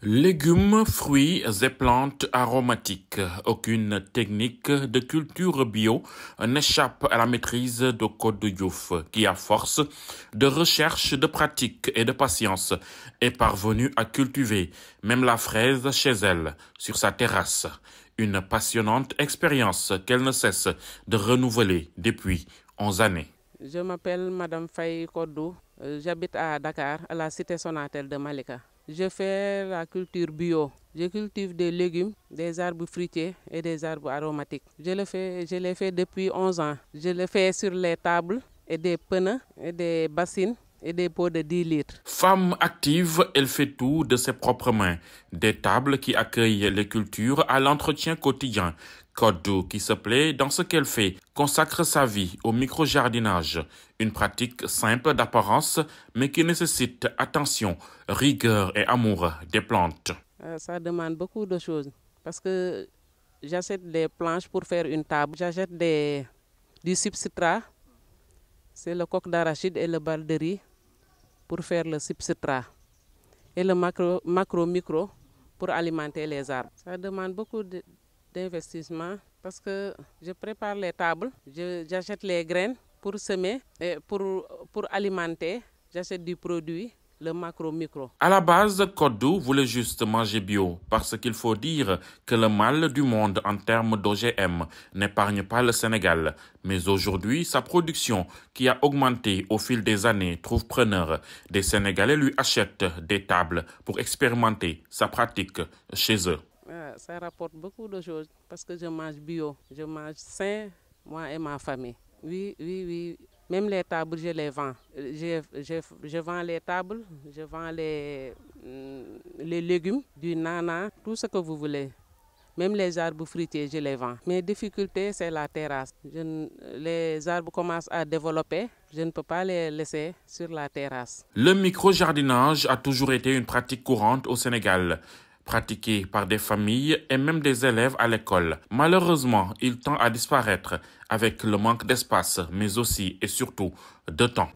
Légumes, fruits et plantes aromatiques. Aucune technique de culture bio n'échappe à la maîtrise de Code Diouf, qui à force de recherche, de pratique et de patience est parvenue à cultiver même la fraise chez elle, sur sa terrasse. Une passionnante expérience qu'elle ne cesse de renouveler depuis 11 années. Je m'appelle Madame Faye Kodou. Euh, j'habite à Dakar, à la cité sonatelle de Malika. Je fais la culture bio. Je cultive des légumes, des arbres fruitiers et des arbres aromatiques. Je le fais, je les fais depuis 11 ans. Je le fais sur les tables et des pneus et des bassines et des pots de 10 litres. Femme active, elle fait tout de ses propres mains. Des tables qui accueillent les cultures à l'entretien quotidien. Kodou, qui se plaît dans ce qu'elle fait, consacre sa vie au micro-jardinage, une pratique simple d'apparence, mais qui nécessite attention, rigueur et amour des plantes. Euh, ça demande beaucoup de choses, parce que j'achète des planches pour faire une table, j'achète des, du substrat, c'est le coq d'arachide et le bal pour faire le substrat et le macro, micro pour alimenter les arbres. Ça demande beaucoup d'investissement parce que je prépare les tables, j'achète les graines pour semer, et pour, pour alimenter, j'achète du produit le macro-micro. À la base, Kodou voulait juste manger bio parce qu'il faut dire que le mal du monde en termes d'OGM n'épargne pas le Sénégal. Mais aujourd'hui, sa production, qui a augmenté au fil des années, trouve preneur. Des Sénégalais lui achètent des tables pour expérimenter sa pratique chez eux. Ça rapporte beaucoup de choses parce que je mange bio, je mange sain, moi et ma famille. Oui, oui, oui, même les tables, je les vends. Je, je, je vends les tables, je vends les, mm, les légumes, du nana, tout ce que vous voulez. Même les arbres fruitiers, je les vends. Mes difficultés, c'est la terrasse. les arbres commencent à développer. Je ne peux pas les laisser sur la terrasse. Le micro-jardinage a toujours été une pratique courante au Sénégal pratiqué par des familles et même des élèves à l'école. Malheureusement, il tend à disparaître avec le manque d'espace, mais aussi et surtout de temps.